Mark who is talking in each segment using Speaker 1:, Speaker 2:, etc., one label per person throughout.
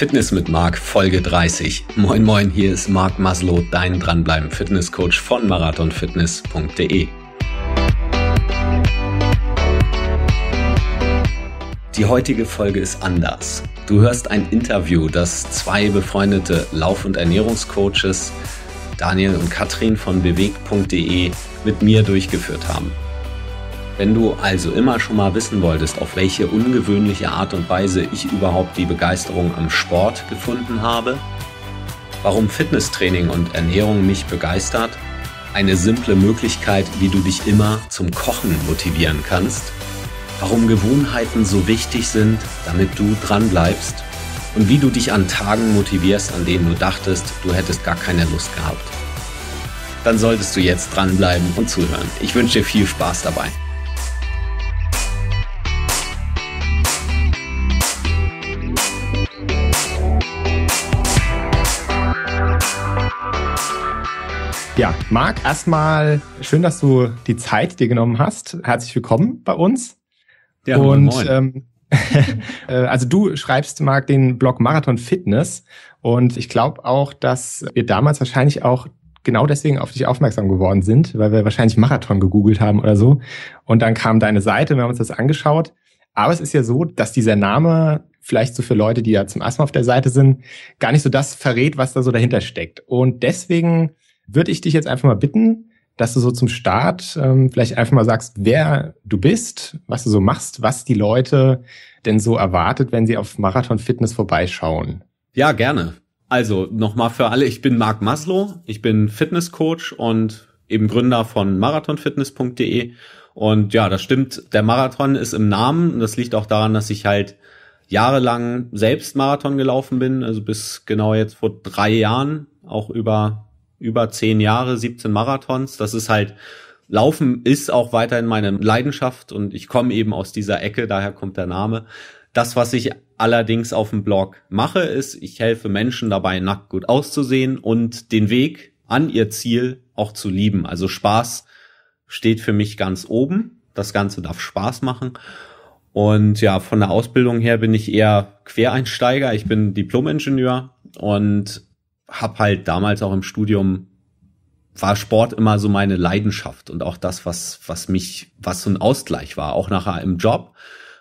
Speaker 1: Fitness mit Marc, Folge 30. Moin Moin, hier ist Marc Maslow, dein dranbleiben Fitnesscoach von marathonfitness.de. Die heutige Folge ist anders. Du hörst ein Interview, das zwei befreundete Lauf- und Ernährungscoaches, Daniel und Katrin von bewegt.de, mit mir durchgeführt haben. Wenn du also immer schon mal wissen wolltest, auf welche ungewöhnliche Art und Weise ich überhaupt die Begeisterung am Sport gefunden habe, warum Fitnesstraining und Ernährung mich begeistert, eine simple Möglichkeit, wie du dich immer zum Kochen motivieren kannst, warum Gewohnheiten so wichtig sind, damit du dran bleibst und wie du dich an Tagen motivierst, an denen du dachtest, du hättest gar keine Lust gehabt. Dann solltest du jetzt dranbleiben und zuhören. Ich wünsche dir viel Spaß dabei.
Speaker 2: Ja, Marc, erstmal schön, dass du die Zeit dir genommen hast. Herzlich willkommen bei uns. Ja, und moin. Ähm, äh, also du schreibst, Marc, den Blog Marathon Fitness und ich glaube auch, dass wir damals wahrscheinlich auch genau deswegen auf dich aufmerksam geworden sind, weil wir wahrscheinlich Marathon gegoogelt haben oder so. Und dann kam deine Seite, wir haben uns das angeschaut. Aber es ist ja so, dass dieser Name vielleicht so für Leute, die ja zum ersten Mal auf der Seite sind, gar nicht so das verrät, was da so dahinter steckt. Und deswegen würde ich dich jetzt einfach mal bitten, dass du so zum Start ähm, vielleicht einfach mal sagst, wer du bist, was du so machst, was die Leute denn so erwartet, wenn sie auf Marathon Fitness vorbeischauen.
Speaker 1: Ja, gerne. Also nochmal für alle, ich bin Marc Maslow, ich bin Fitnesscoach und eben Gründer von marathonfitness.de. Und ja, das stimmt, der Marathon ist im Namen und das liegt auch daran, dass ich halt jahrelang selbst Marathon gelaufen bin, also bis genau jetzt vor drei Jahren auch über über zehn Jahre, 17 Marathons. Das ist halt, Laufen ist auch weiterhin meine Leidenschaft und ich komme eben aus dieser Ecke, daher kommt der Name. Das, was ich allerdings auf dem Blog mache, ist, ich helfe Menschen dabei, nackt gut auszusehen und den Weg an ihr Ziel auch zu lieben. Also Spaß steht für mich ganz oben. Das Ganze darf Spaß machen. Und ja, von der Ausbildung her bin ich eher Quereinsteiger. Ich bin Diplom-Ingenieur und habe halt damals auch im Studium war Sport immer so meine Leidenschaft und auch das, was, was mich, was so ein Ausgleich war, auch nachher im Job.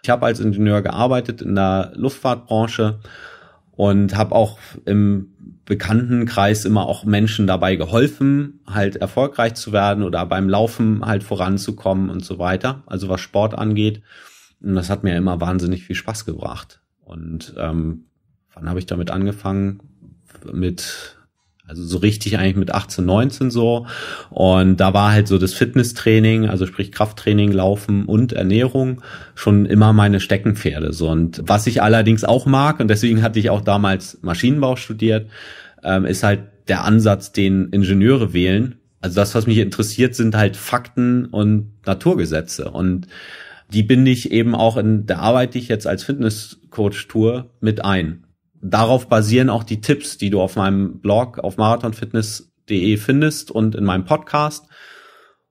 Speaker 1: Ich habe als Ingenieur gearbeitet in der Luftfahrtbranche und habe auch im Bekanntenkreis immer auch Menschen dabei geholfen, halt erfolgreich zu werden oder beim Laufen halt voranzukommen und so weiter. Also was Sport angeht. Und das hat mir immer wahnsinnig viel Spaß gebracht. Und ähm, wann habe ich damit angefangen? mit also so richtig eigentlich mit 18, 19 so. Und da war halt so das Fitnesstraining, also sprich Krafttraining, Laufen und Ernährung schon immer meine Steckenpferde. So. Und was ich allerdings auch mag, und deswegen hatte ich auch damals Maschinenbau studiert, ähm, ist halt der Ansatz, den Ingenieure wählen. Also das, was mich interessiert, sind halt Fakten und Naturgesetze. Und die binde ich eben auch in der Arbeit, die ich jetzt als Fitnesscoach tue, mit ein darauf basieren auch die Tipps, die du auf meinem Blog auf marathonfitness.de findest und in meinem Podcast.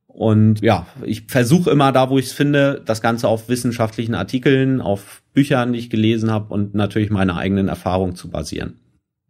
Speaker 1: Und ja, ich versuche immer da, wo ich es finde, das Ganze auf wissenschaftlichen Artikeln, auf Büchern, die ich gelesen habe und natürlich meine eigenen Erfahrungen zu basieren.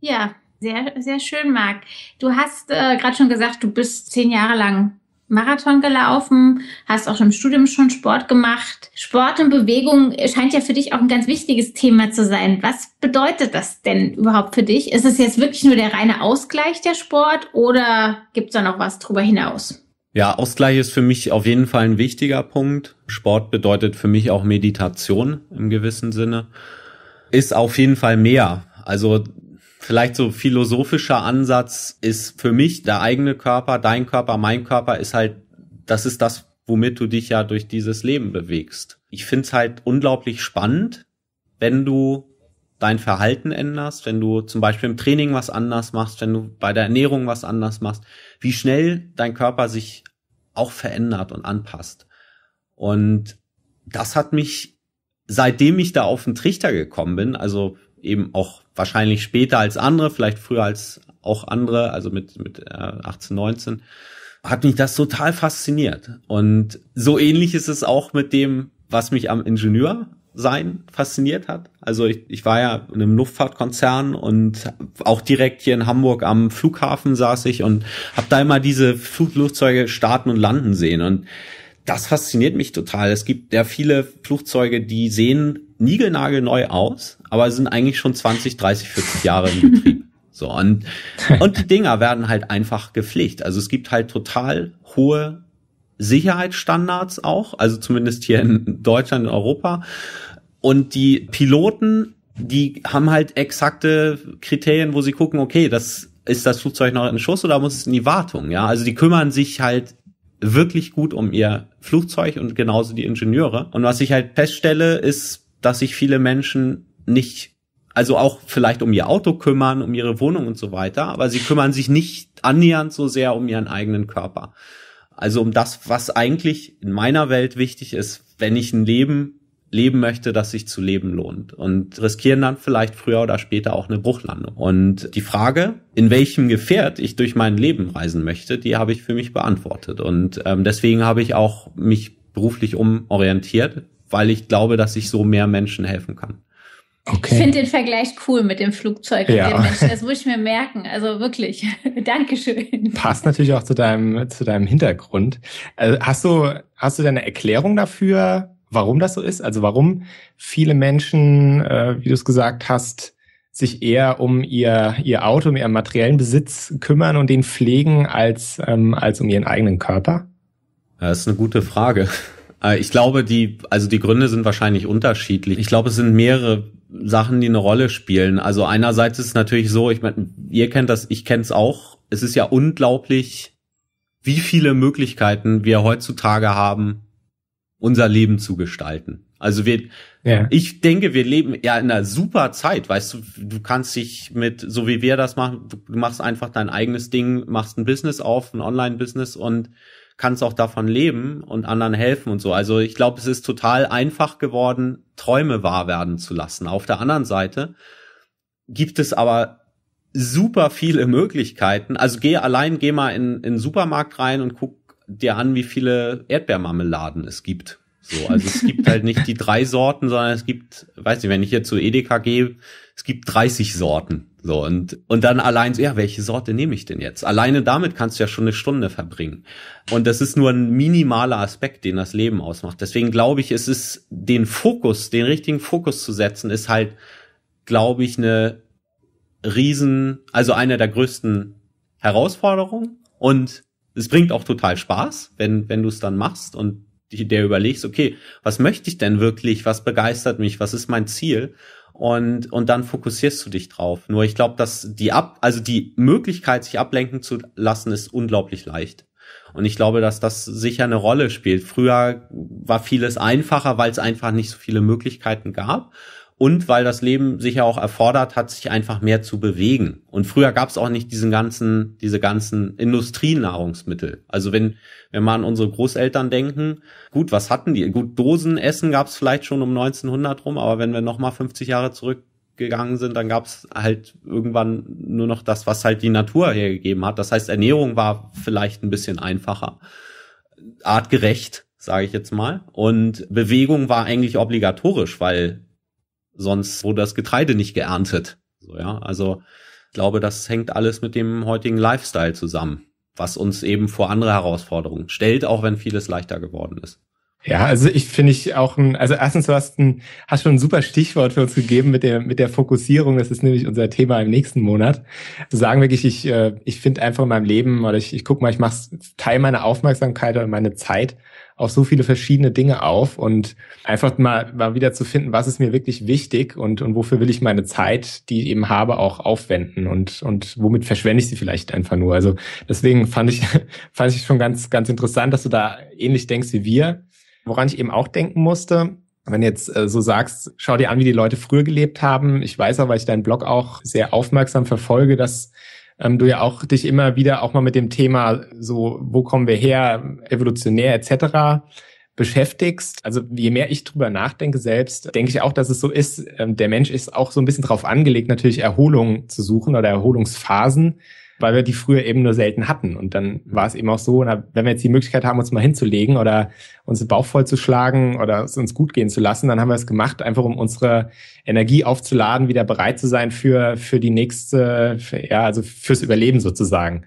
Speaker 3: Ja, sehr, sehr schön, Marc. Du hast äh, gerade schon gesagt, du bist zehn Jahre lang Marathon gelaufen, hast auch im Studium schon Sport gemacht. Sport und Bewegung scheint ja für dich auch ein ganz wichtiges Thema zu sein. Was bedeutet das denn überhaupt für dich? Ist es jetzt wirklich nur der reine Ausgleich der Sport oder gibt es da noch was drüber hinaus?
Speaker 1: Ja, Ausgleich ist für mich auf jeden Fall ein wichtiger Punkt. Sport bedeutet für mich auch Meditation im gewissen Sinne. Ist auf jeden Fall mehr. Also vielleicht so philosophischer Ansatz ist für mich der eigene Körper, dein Körper, mein Körper ist halt, das ist das, womit du dich ja durch dieses Leben bewegst. Ich find's halt unglaublich spannend, wenn du dein Verhalten änderst, wenn du zum Beispiel im Training was anders machst, wenn du bei der Ernährung was anders machst, wie schnell dein Körper sich auch verändert und anpasst. Und das hat mich, seitdem ich da auf den Trichter gekommen bin, also eben auch wahrscheinlich später als andere, vielleicht früher als auch andere, also mit, mit äh, 18, 19, hat mich das total fasziniert. Und so ähnlich ist es auch mit dem, was mich am Ingenieur sein fasziniert hat. Also ich, ich war ja in einem Luftfahrtkonzern und auch direkt hier in Hamburg am Flughafen saß ich und habe da immer diese Flugzeuge starten und landen sehen. Und das fasziniert mich total. Es gibt ja viele Flugzeuge, die sehen niegelnagelneu aus, aber sind eigentlich schon 20, 30, 40 Jahre im Betrieb. So, und, und die Dinger werden halt einfach gepflegt. Also es gibt halt total hohe Sicherheitsstandards auch, also zumindest hier in Deutschland, in Europa. Und die Piloten, die haben halt exakte Kriterien, wo sie gucken, okay, das ist das Flugzeug noch in Schuss oder muss es in die Wartung? Ja, also die kümmern sich halt wirklich gut um ihr Flugzeug und genauso die Ingenieure. Und was ich halt feststelle, ist dass sich viele Menschen nicht, also auch vielleicht um ihr Auto kümmern, um ihre Wohnung und so weiter, aber sie kümmern sich nicht annähernd so sehr um ihren eigenen Körper. Also um das, was eigentlich in meiner Welt wichtig ist, wenn ich ein Leben leben möchte, das sich zu leben lohnt und riskieren dann vielleicht früher oder später auch eine Bruchlandung. Und die Frage, in welchem Gefährt ich durch mein Leben reisen möchte, die habe ich für mich beantwortet. Und ähm, deswegen habe ich auch mich beruflich umorientiert weil ich glaube, dass ich so mehr Menschen helfen kann.
Speaker 3: Okay. Ich finde den Vergleich cool mit dem Flugzeug ja. und den Menschen. Das muss ich mir merken. Also wirklich. Dankeschön.
Speaker 2: Passt natürlich auch zu deinem, zu deinem Hintergrund. Also hast du, hast du deine Erklärung dafür, warum das so ist? Also warum viele Menschen, äh, wie du es gesagt hast, sich eher um ihr, ihr Auto, um ihren materiellen Besitz kümmern und den pflegen als, ähm, als um ihren eigenen Körper?
Speaker 1: Das ist eine gute Frage. Äh, ich glaube, die, also die Gründe sind wahrscheinlich unterschiedlich. Ich glaube, es sind mehrere Sachen, die eine Rolle spielen. Also einerseits ist es natürlich so, ich meine, ihr kennt das, ich kenne es auch. Es ist ja unglaublich, wie viele Möglichkeiten wir heutzutage haben, unser Leben zu gestalten. Also wir, ja. ich denke, wir leben ja in einer super Zeit, weißt du, du kannst dich mit, so wie wir das machen, du machst einfach dein eigenes Ding, machst ein Business auf, ein Online-Business und kannst auch davon leben und anderen helfen und so. Also ich glaube, es ist total einfach geworden, Träume wahr werden zu lassen. Auf der anderen Seite gibt es aber super viele Möglichkeiten. Also geh allein, geh mal in, in den Supermarkt rein und guck dir an, wie viele Erdbeermarmeladen es gibt. So, also es gibt halt nicht die drei Sorten, sondern es gibt, weiß nicht, wenn ich jetzt zu Edeka gehe, es gibt 30 Sorten. So, und, und dann allein so, ja, welche Sorte nehme ich denn jetzt? Alleine damit kannst du ja schon eine Stunde verbringen. Und das ist nur ein minimaler Aspekt, den das Leben ausmacht. Deswegen glaube ich, es ist den Fokus, den richtigen Fokus zu setzen, ist halt, glaube ich, eine riesen, also eine der größten Herausforderungen. Und es bringt auch total Spaß, wenn, wenn du es dann machst und der überlegst, okay, was möchte ich denn wirklich? Was begeistert mich? Was ist mein Ziel? Und, und dann fokussierst du dich drauf. Nur ich glaube, dass die ab, also die Möglichkeit, sich ablenken zu lassen, ist unglaublich leicht. Und ich glaube, dass das sicher eine Rolle spielt. Früher war vieles einfacher, weil es einfach nicht so viele Möglichkeiten gab und weil das Leben sich ja auch erfordert hat, sich einfach mehr zu bewegen. Und früher gab es auch nicht diesen ganzen, diese ganzen Industrienahrungsmittel. Also wenn, wenn man an unsere Großeltern denken, gut, was hatten die? Gut, Dosenessen gab es vielleicht schon um 1900 rum, aber wenn wir nochmal 50 Jahre zurückgegangen sind, dann gab es halt irgendwann nur noch das, was halt die Natur hergegeben hat. Das heißt, Ernährung war vielleicht ein bisschen einfacher, artgerecht, sage ich jetzt mal. Und Bewegung war eigentlich obligatorisch, weil sonst wurde das Getreide nicht geerntet. So, ja, also ich glaube, das hängt alles mit dem heutigen Lifestyle zusammen, was uns eben vor andere Herausforderungen stellt, auch wenn vieles leichter geworden ist.
Speaker 2: Ja, also ich finde ich auch ein, also erstens du hast, ein, hast schon ein super Stichwort für uns gegeben mit der mit der Fokussierung. Das ist nämlich unser Thema im nächsten Monat. sagen wirklich, ich äh, ich finde einfach in meinem Leben oder ich ich guck mal, ich mache Teil meiner Aufmerksamkeit oder meine Zeit auf so viele verschiedene Dinge auf und einfach mal, mal wieder zu finden, was ist mir wirklich wichtig und, und wofür will ich meine Zeit, die ich eben habe, auch aufwenden und, und womit verschwende ich sie vielleicht einfach nur. Also deswegen fand ich, fand ich schon ganz, ganz interessant, dass du da ähnlich denkst wie wir. Woran ich eben auch denken musste, wenn du jetzt äh, so sagst, schau dir an, wie die Leute früher gelebt haben. Ich weiß auch, weil ich deinen Blog auch sehr aufmerksam verfolge, dass ähm, du ja auch dich immer wieder auch mal mit dem Thema so, wo kommen wir her, evolutionär etc beschäftigst. Also je mehr ich drüber nachdenke selbst, denke ich auch, dass es so ist. Ähm, der Mensch ist auch so ein bisschen drauf angelegt, natürlich Erholung zu suchen oder Erholungsphasen weil wir die früher eben nur selten hatten. Und dann mhm. war es eben auch so, wenn wir jetzt die Möglichkeit haben, uns mal hinzulegen oder uns den Bauch vollzuschlagen oder es uns gut gehen zu lassen, dann haben wir es gemacht, einfach um unsere Energie aufzuladen, wieder bereit zu sein für, für die nächste, für, ja, also fürs Überleben sozusagen.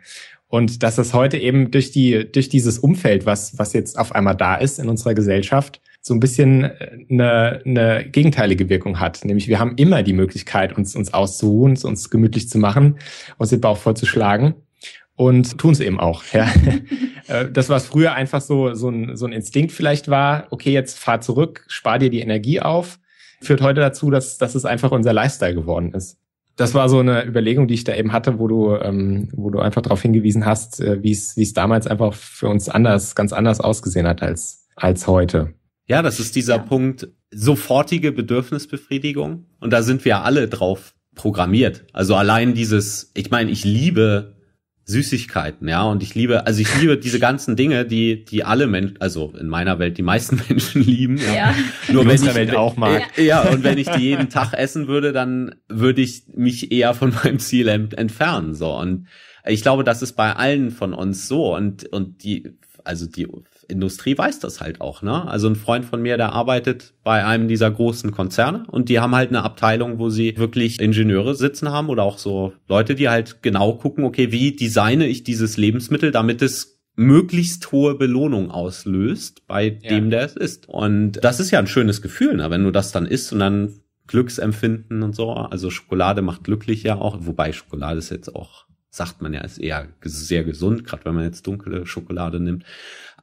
Speaker 2: Und dass das heute eben durch die, durch dieses Umfeld, was, was jetzt auf einmal da ist in unserer Gesellschaft, so ein bisschen eine, äh, eine gegenteilige Wirkung hat. Nämlich wir haben immer die Möglichkeit, uns, uns auszuruhen, uns gemütlich zu machen, uns den Bauch vollzuschlagen und tun es eben auch. Ja. Äh, das, was früher einfach so, so, ein, so ein Instinkt vielleicht war, okay, jetzt fahr zurück, spar dir die Energie auf, führt heute dazu, dass, dass es einfach unser Lifestyle geworden ist. Das war so eine Überlegung, die ich da eben hatte, wo du, ähm, wo du einfach darauf hingewiesen hast, äh, wie es wie es damals einfach für uns anders, ganz anders ausgesehen hat als, als heute.
Speaker 1: Ja, das ist dieser ja. Punkt sofortige Bedürfnisbefriedigung. Und da sind wir alle drauf programmiert. Also allein dieses, ich meine, ich liebe Süßigkeiten, ja, und ich liebe, also ich liebe diese ganzen Dinge, die, die alle Menschen, also in meiner Welt die meisten Menschen lieben. Ja. ja. Nur wenn ich, Welt auch mal. Äh, ja, und wenn ich die jeden Tag essen würde, dann würde ich mich eher von meinem Ziel ent entfernen, so. Und ich glaube, das ist bei allen von uns so. Und, und die, also die Industrie weiß das halt auch, ne? Also ein Freund von mir, der arbeitet bei einem dieser großen Konzerne und die haben halt eine Abteilung, wo sie wirklich Ingenieure sitzen haben oder auch so Leute, die halt genau gucken, okay, wie designe ich dieses Lebensmittel, damit es möglichst hohe Belohnung auslöst bei dem, der es ist. Und das ist ja ein schönes Gefühl, ne? wenn du das dann isst und dann Glücksempfinden und so. Also Schokolade macht glücklich ja auch, wobei Schokolade ist jetzt auch sagt man ja, ist eher sehr gesund, gerade wenn man jetzt dunkle Schokolade nimmt.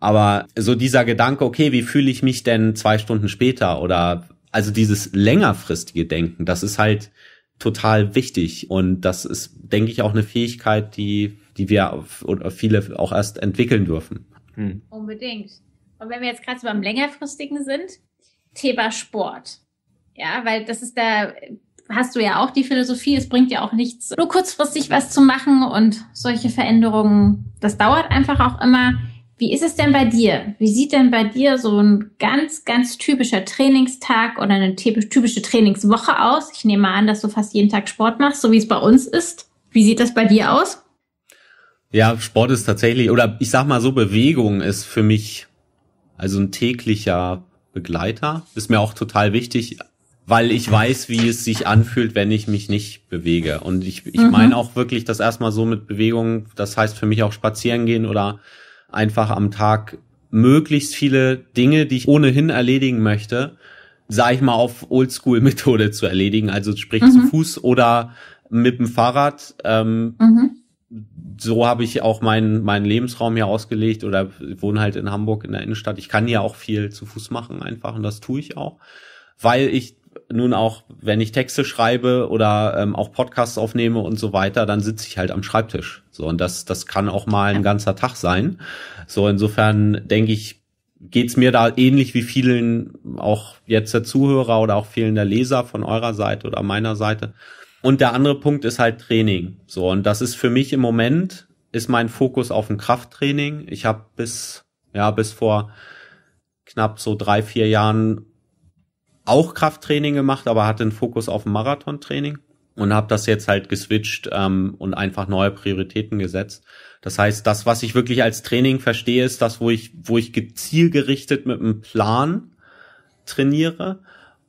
Speaker 1: Aber so dieser Gedanke, okay, wie fühle ich mich denn zwei Stunden später oder also dieses längerfristige Denken, das ist halt total wichtig und das ist, denke ich, auch eine Fähigkeit, die, die wir oder viele auch erst entwickeln dürfen.
Speaker 3: Hm. Unbedingt. Und wenn wir jetzt gerade so beim längerfristigen sind, Thema Sport. Ja, weil das ist da, hast du ja auch die Philosophie, es bringt ja auch nichts, nur kurzfristig was zu machen und solche Veränderungen, das dauert einfach auch immer. Wie ist es denn bei dir? Wie sieht denn bei dir so ein ganz, ganz typischer Trainingstag oder eine typische Trainingswoche aus? Ich nehme an, dass du fast jeden Tag Sport machst, so wie es bei uns ist. Wie sieht das bei dir aus?
Speaker 1: Ja, Sport ist tatsächlich, oder ich sag mal so, Bewegung ist für mich also ein täglicher Begleiter. Ist mir auch total wichtig, weil ich weiß, wie es sich anfühlt, wenn ich mich nicht bewege. Und ich, ich mhm. meine auch wirklich das erstmal so mit Bewegung, das heißt für mich auch spazieren gehen oder einfach am Tag möglichst viele Dinge, die ich ohnehin erledigen möchte, sage ich mal, auf Oldschool-Methode zu erledigen, also sprich mhm. zu Fuß oder mit dem Fahrrad. Ähm, mhm. So habe ich auch meinen, meinen Lebensraum hier ausgelegt oder wohne halt in Hamburg in der Innenstadt. Ich kann ja auch viel zu Fuß machen einfach und das tue ich auch, weil ich nun auch, wenn ich Texte schreibe oder ähm, auch Podcasts aufnehme und so weiter, dann sitze ich halt am Schreibtisch. So, und das, das kann auch mal ein ganzer Tag sein. So, insofern denke ich, geht's mir da ähnlich wie vielen auch jetzt der Zuhörer oder auch vielen der Leser von eurer Seite oder meiner Seite. Und der andere Punkt ist halt Training. So, und das ist für mich im Moment, ist mein Fokus auf ein Krafttraining. Ich habe bis, ja, bis vor knapp so drei, vier Jahren auch Krafttraining gemacht, aber hatte einen Fokus auf Marathontraining und habe das jetzt halt geswitcht ähm, und einfach neue Prioritäten gesetzt. Das heißt, das, was ich wirklich als Training verstehe, ist das, wo ich, wo ich zielgerichtet mit einem Plan trainiere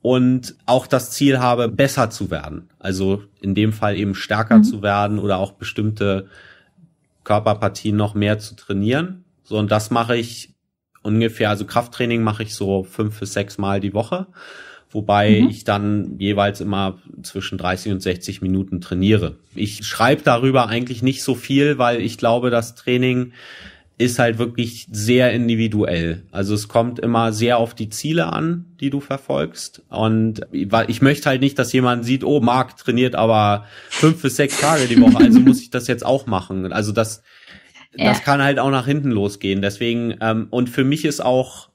Speaker 1: und auch das Ziel habe, besser zu werden. Also in dem Fall eben stärker mhm. zu werden oder auch bestimmte Körperpartien noch mehr zu trainieren. So, und das mache ich ungefähr, also Krafttraining mache ich so fünf bis sechs Mal die Woche wobei mhm. ich dann jeweils immer zwischen 30 und 60 Minuten trainiere. Ich schreibe darüber eigentlich nicht so viel, weil ich glaube, das Training ist halt wirklich sehr individuell. Also es kommt immer sehr auf die Ziele an, die du verfolgst. Und ich möchte halt nicht, dass jemand sieht, oh, Marc trainiert aber fünf bis sechs Tage die Woche, also muss ich das jetzt auch machen. Also das, ja. das kann halt auch nach hinten losgehen. Deswegen, ähm, und für mich ist auch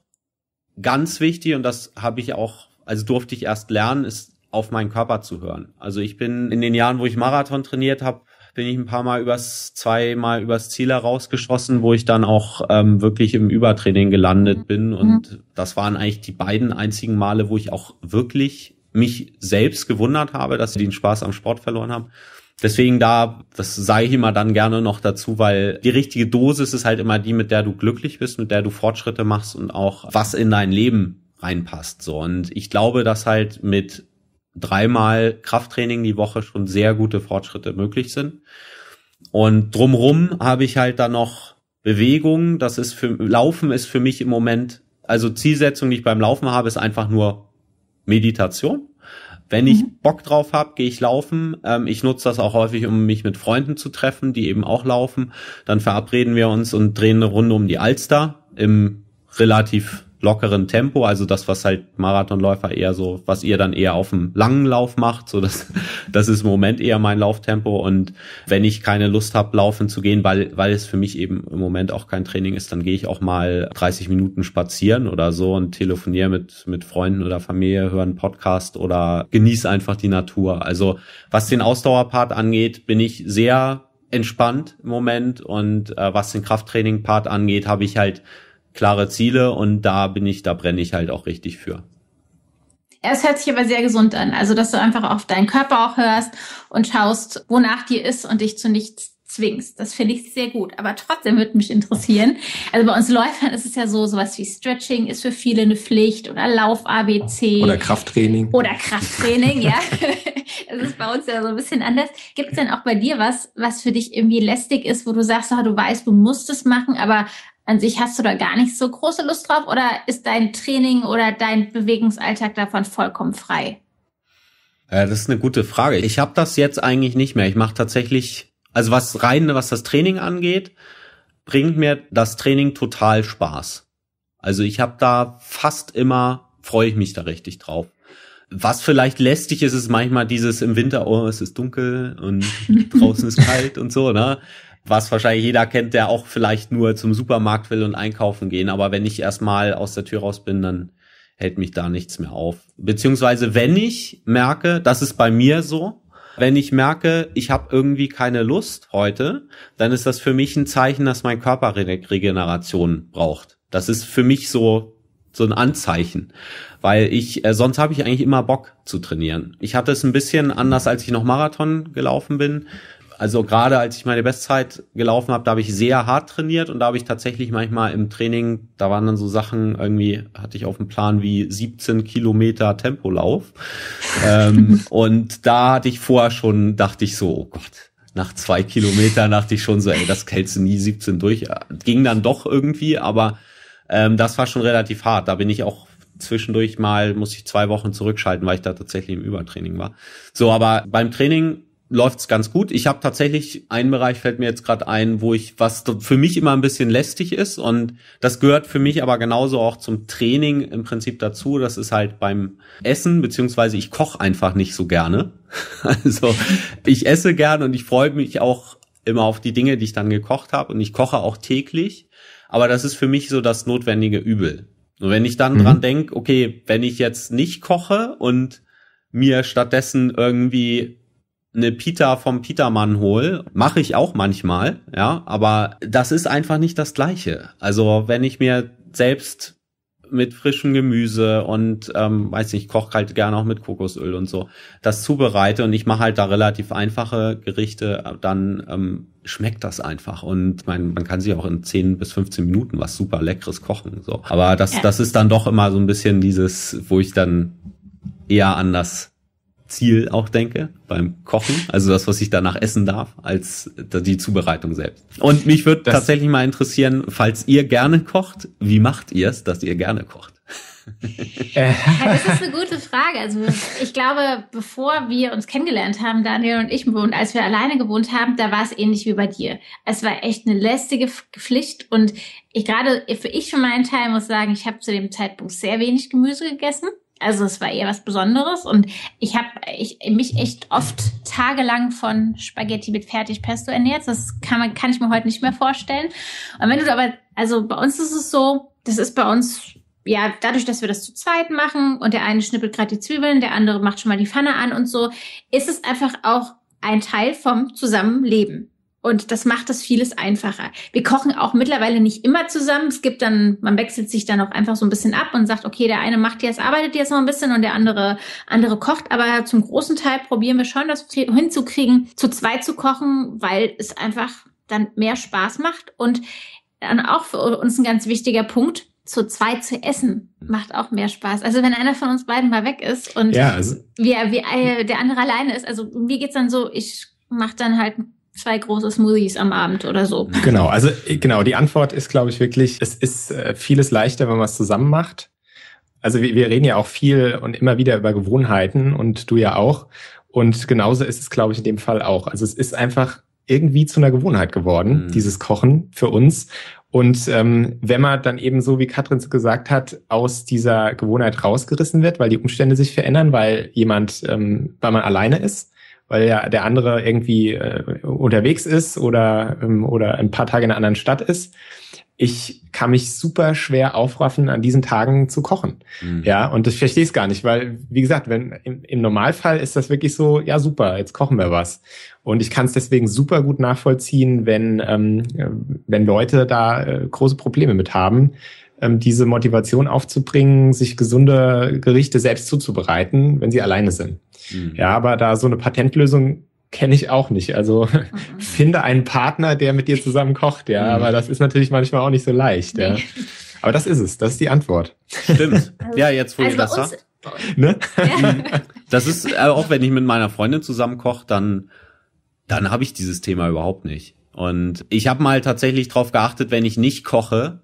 Speaker 1: ganz wichtig, und das habe ich auch also durfte ich erst lernen, ist auf meinen Körper zu hören. Also ich bin in den Jahren, wo ich Marathon trainiert habe, bin ich ein paar Mal übers, zweimal übers Ziel herausgeschossen, wo ich dann auch ähm, wirklich im Übertraining gelandet mhm. bin. Und mhm. das waren eigentlich die beiden einzigen Male, wo ich auch wirklich mich selbst gewundert habe, dass sie den Spaß am Sport verloren haben. Deswegen da, das sei ich immer dann gerne noch dazu, weil die richtige Dosis ist halt immer die, mit der du glücklich bist, mit der du Fortschritte machst und auch was in dein Leben reinpasst. So. Und ich glaube, dass halt mit dreimal Krafttraining die Woche schon sehr gute Fortschritte möglich sind. Und drumrum habe ich halt dann noch Bewegung. Das ist für Laufen ist für mich im Moment, also Zielsetzung, die ich beim Laufen habe, ist einfach nur Meditation. Wenn mhm. ich Bock drauf habe, gehe ich laufen. Ähm, ich nutze das auch häufig, um mich mit Freunden zu treffen, die eben auch laufen. Dann verabreden wir uns und drehen eine Runde um die Alster im relativ lockeren Tempo, also das, was halt Marathonläufer eher so, was ihr dann eher auf dem langen Lauf macht, so das, das ist im Moment eher mein Lauftempo und wenn ich keine Lust habe, laufen zu gehen, weil, weil es für mich eben im Moment auch kein Training ist, dann gehe ich auch mal 30 Minuten spazieren oder so und telefoniere mit, mit Freunden oder Familie, höre einen Podcast oder genieße einfach die Natur. Also was den Ausdauerpart angeht, bin ich sehr entspannt im Moment und äh, was den Krafttraining-Part angeht, habe ich halt klare Ziele und da bin ich, da brenne ich halt auch richtig für.
Speaker 3: Es hört sich aber sehr gesund an. Also, dass du einfach auf deinen Körper auch hörst und schaust, wonach dir ist und dich zu nichts zwingst. Das finde ich sehr gut. Aber trotzdem würde mich interessieren. Also bei uns Läufern halt, ist es ja so, sowas wie Stretching ist für viele eine Pflicht oder Lauf-ABC. Oder
Speaker 2: Krafttraining.
Speaker 3: Oder Krafttraining, ja. Das ist bei uns ja so ein bisschen anders. Gibt es denn auch bei dir was, was für dich irgendwie lästig ist, wo du sagst, oh, du weißt, du musst es machen, aber an sich hast du da gar nicht so große Lust drauf oder ist dein Training oder dein Bewegungsalltag davon vollkommen frei?
Speaker 1: Ja, das ist eine gute Frage. Ich habe das jetzt eigentlich nicht mehr. Ich mache tatsächlich, also was rein, was das Training angeht, bringt mir das Training total Spaß. Also ich habe da fast immer, freue ich mich da richtig drauf. Was vielleicht lästig ist, ist manchmal dieses im Winter, oh, es ist dunkel und draußen ist kalt und so, ne? was wahrscheinlich jeder kennt, der auch vielleicht nur zum Supermarkt will und einkaufen gehen. Aber wenn ich erstmal aus der Tür raus bin, dann hält mich da nichts mehr auf. Beziehungsweise wenn ich merke, das ist bei mir so, wenn ich merke, ich habe irgendwie keine Lust heute, dann ist das für mich ein Zeichen, dass mein Körper Regeneration braucht. Das ist für mich so so ein Anzeichen, weil ich äh, sonst habe ich eigentlich immer Bock zu trainieren. Ich hatte es ein bisschen anders, als ich noch Marathon gelaufen bin also gerade als ich meine Bestzeit gelaufen habe, da habe ich sehr hart trainiert und da habe ich tatsächlich manchmal im Training, da waren dann so Sachen, irgendwie hatte ich auf dem Plan wie 17 Kilometer Tempolauf. ähm, und da hatte ich vorher schon, dachte ich so, oh Gott, nach zwei Kilometern dachte ich schon so, ey, das hältst du nie 17 durch. Ging dann doch irgendwie, aber ähm, das war schon relativ hart. Da bin ich auch zwischendurch mal, muss ich zwei Wochen zurückschalten, weil ich da tatsächlich im Übertraining war. So, aber beim Training läuft's ganz gut. Ich habe tatsächlich einen Bereich fällt mir jetzt gerade ein, wo ich was für mich immer ein bisschen lästig ist und das gehört für mich aber genauso auch zum Training im Prinzip dazu. Das ist halt beim Essen beziehungsweise ich koche einfach nicht so gerne. Also ich esse gern und ich freue mich auch immer auf die Dinge, die ich dann gekocht habe und ich koche auch täglich. Aber das ist für mich so das notwendige Übel. Und wenn ich dann mhm. dran denk, okay, wenn ich jetzt nicht koche und mir stattdessen irgendwie eine Pita vom Petermann hole, mache ich auch manchmal, ja, aber das ist einfach nicht das gleiche. Also wenn ich mir selbst mit frischem Gemüse und ähm, weiß nicht, koche halt gerne auch mit Kokosöl und so, das zubereite und ich mache halt da relativ einfache Gerichte, dann ähm, schmeckt das einfach und man, man kann sich auch in 10 bis 15 Minuten was super leckeres kochen. So. Aber das, das ist dann doch immer so ein bisschen dieses, wo ich dann eher anders Ziel auch denke beim Kochen, also das, was ich danach essen darf, als die Zubereitung selbst. Und mich würde tatsächlich mal interessieren, falls ihr gerne kocht, wie macht ihr es, dass ihr gerne kocht? Äh. ja,
Speaker 3: das ist eine gute Frage. Also ich glaube, bevor wir uns kennengelernt haben, Daniel und ich, und als wir alleine gewohnt haben, da war es ähnlich wie bei dir. Es war echt eine lästige Pflicht und ich gerade für ich für meinen Teil muss sagen, ich habe zu dem Zeitpunkt sehr wenig Gemüse gegessen. Also es war eher was Besonderes und ich habe ich, mich echt oft tagelang von Spaghetti mit Fertigpesto ernährt. Das kann, man, kann ich mir heute nicht mehr vorstellen. Und wenn du aber, also bei uns ist es so, das ist bei uns ja, dadurch, dass wir das zu zweit machen und der eine schnippelt gerade die Zwiebeln, der andere macht schon mal die Pfanne an und so, ist es einfach auch ein Teil vom Zusammenleben. Und das macht das vieles einfacher. Wir kochen auch mittlerweile nicht immer zusammen. Es gibt dann, man wechselt sich dann auch einfach so ein bisschen ab und sagt, okay, der eine macht jetzt, arbeitet jetzt noch ein bisschen und der andere, andere kocht. Aber zum großen Teil probieren wir schon, das hinzukriegen, zu zweit zu kochen, weil es einfach dann mehr Spaß macht und dann auch für uns ein ganz wichtiger Punkt, zu zweit zu essen macht auch mehr Spaß. Also wenn einer von uns beiden mal weg ist und ja, also wir, wir, äh, der andere alleine ist, also mir geht's dann so, ich mache dann halt zwei große Smoothies am Abend oder so.
Speaker 2: Genau, also genau, die Antwort ist, glaube ich, wirklich, es ist äh, vieles leichter, wenn man es zusammen macht. Also wir, wir reden ja auch viel und immer wieder über Gewohnheiten und du ja auch. Und genauso ist es, glaube ich, in dem Fall auch. Also es ist einfach irgendwie zu einer Gewohnheit geworden, mhm. dieses Kochen für uns. Und ähm, wenn man dann eben so, wie Katrin es gesagt hat, aus dieser Gewohnheit rausgerissen wird, weil die Umstände sich verändern, weil jemand, ähm, weil man alleine ist, weil ja der andere irgendwie äh, unterwegs ist oder, ähm, oder ein paar Tage in einer anderen Stadt ist. Ich kann mich super schwer aufraffen, an diesen Tagen zu kochen. Mhm. Ja, und ich verstehe es gar nicht, weil, wie gesagt, wenn im, im Normalfall ist das wirklich so, ja super, jetzt kochen wir was. Und ich kann es deswegen super gut nachvollziehen, wenn, ähm, äh, wenn Leute da äh, große Probleme mit haben, ähm, diese Motivation aufzubringen, sich gesunde Gerichte selbst zuzubereiten, wenn sie alleine sind. Mhm. Ja, aber da so eine Patentlösung kenne ich auch nicht. Also mhm. finde einen Partner, der mit dir zusammen kocht, ja, mhm. aber das ist natürlich manchmal auch nicht so leicht. Ja. Aber das ist es, das ist die
Speaker 1: Antwort. Stimmt. Also, ja, jetzt wo also ihr das sagt. Ne? Mhm. Das ist äh, auch, wenn ich mit meiner Freundin zusammen koche, dann dann habe ich dieses Thema überhaupt nicht. Und ich habe mal tatsächlich drauf geachtet, wenn ich nicht koche,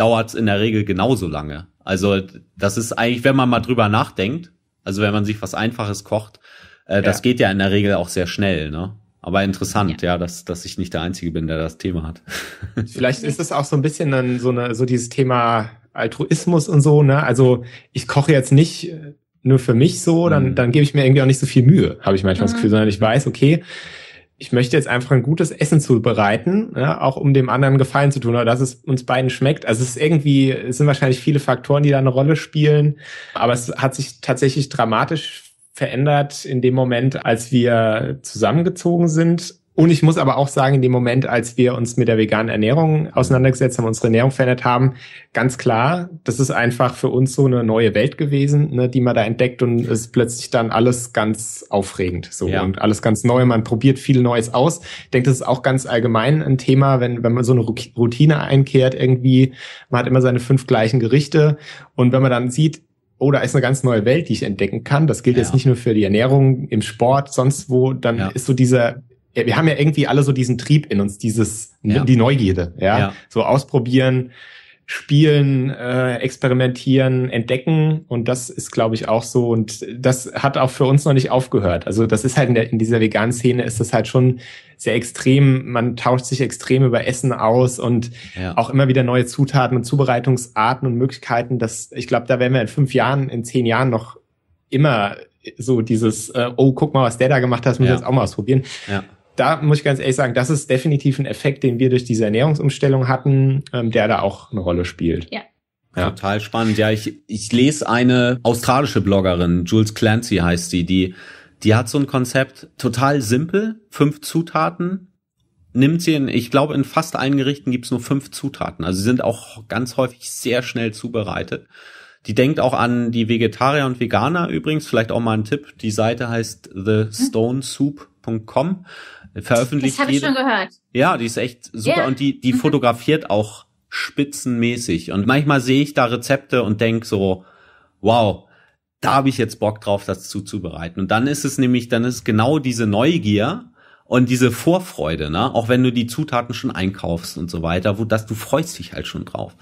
Speaker 1: dauert es in der Regel genauso lange. Also das ist eigentlich, wenn man mal drüber nachdenkt, also wenn man sich was Einfaches kocht, äh, ja. das geht ja in der Regel auch sehr schnell, ne? Aber interessant, ja, ja dass, dass ich nicht der Einzige bin, der das Thema hat.
Speaker 2: Vielleicht ist es auch so ein bisschen dann so, eine, so dieses Thema Altruismus und so, ne? Also ich koche jetzt nicht äh, nur für mich so, dann, mhm. dann gebe ich mir irgendwie auch nicht so viel Mühe, habe ich manchmal mhm. das Gefühl, sondern ich weiß, okay, ich möchte jetzt einfach ein gutes Essen zubereiten, ja, auch um dem anderen Gefallen zu tun oder dass es uns beiden schmeckt. Also es ist irgendwie, es sind wahrscheinlich viele Faktoren, die da eine Rolle spielen, aber es hat sich tatsächlich dramatisch verändert in dem Moment, als wir zusammengezogen sind und ich muss aber auch sagen, in dem Moment, als wir uns mit der veganen Ernährung auseinandergesetzt haben, unsere Ernährung verändert haben, ganz klar, das ist einfach für uns so eine neue Welt gewesen, ne, die man da entdeckt und es ist plötzlich dann alles ganz aufregend so ja. und alles ganz neu. Man probiert viel Neues aus. Ich denke, das ist auch ganz allgemein ein Thema, wenn, wenn man so eine Routine einkehrt irgendwie. Man hat immer seine fünf gleichen Gerichte und wenn man dann sieht, oh, da ist eine ganz neue Welt, die ich entdecken kann. Das gilt ja. jetzt nicht nur für die Ernährung, im Sport, sonst wo, dann ja. ist so dieser wir haben ja irgendwie alle so diesen Trieb in uns, dieses ne, ja. die Neugierde, ja? ja? so ausprobieren, spielen, äh, experimentieren, entdecken und das ist, glaube ich, auch so und das hat auch für uns noch nicht aufgehört. Also das ist halt in, der, in dieser veganen Szene ist das halt schon sehr extrem. Man tauscht sich extrem über Essen aus und ja. auch immer wieder neue Zutaten und Zubereitungsarten und Möglichkeiten. Das, ich glaube, da werden wir in fünf Jahren, in zehn Jahren noch immer so dieses, äh, oh, guck mal, was der da gemacht hat, müssen wir ja. jetzt auch mal ausprobieren. Ja da muss ich ganz ehrlich sagen, das ist definitiv ein Effekt, den wir durch diese Ernährungsumstellung hatten, ähm, der da auch eine Rolle spielt.
Speaker 1: Ja. ja. Total spannend. Ja, ich, ich lese eine australische Bloggerin, Jules Clancy heißt sie, die, die hat so ein Konzept, total simpel, fünf Zutaten, nimmt sie in, ich glaube, in fast allen Gerichten gibt's nur fünf Zutaten. Also sie sind auch ganz häufig sehr schnell zubereitet. Die denkt auch an die Vegetarier und Veganer übrigens, vielleicht auch mal ein Tipp. Die Seite heißt thestonsoup.com veröffentlicht. Das habe ich schon gehört. Ja, die ist echt super yeah. und die, die mhm. fotografiert auch spitzenmäßig. Und manchmal sehe ich da Rezepte und denk so, wow, da habe ich jetzt Bock drauf, das zuzubereiten. Und dann ist es nämlich, dann ist genau diese Neugier und diese Vorfreude, ne? auch wenn du die Zutaten schon einkaufst und so weiter, wo das, du freust dich halt schon drauf.